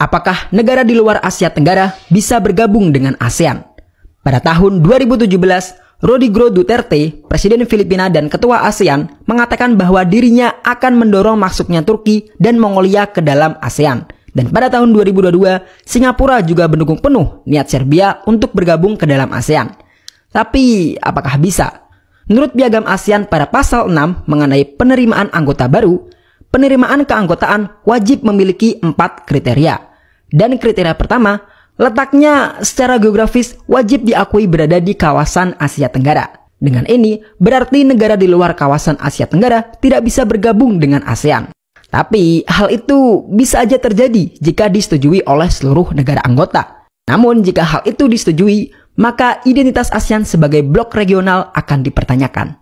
apakah negara di luar Asia Tenggara bisa bergabung dengan ASEAN. Pada tahun 2017, Rodrigo Duterte, Presiden Filipina dan Ketua ASEAN, mengatakan bahwa dirinya akan mendorong masuknya Turki dan Mongolia ke dalam ASEAN. Dan pada tahun 2022, Singapura juga mendukung penuh niat Serbia untuk bergabung ke dalam ASEAN. Tapi, apakah bisa? Menurut Piagam ASEAN pada pasal 6 mengenai penerimaan anggota baru, penerimaan keanggotaan wajib memiliki empat kriteria. Dan kriteria pertama, letaknya secara geografis wajib diakui berada di kawasan Asia Tenggara. Dengan ini, berarti negara di luar kawasan Asia Tenggara tidak bisa bergabung dengan ASEAN. Tapi, hal itu bisa aja terjadi jika disetujui oleh seluruh negara anggota. Namun, jika hal itu disetujui, maka identitas ASEAN sebagai blok regional akan dipertanyakan.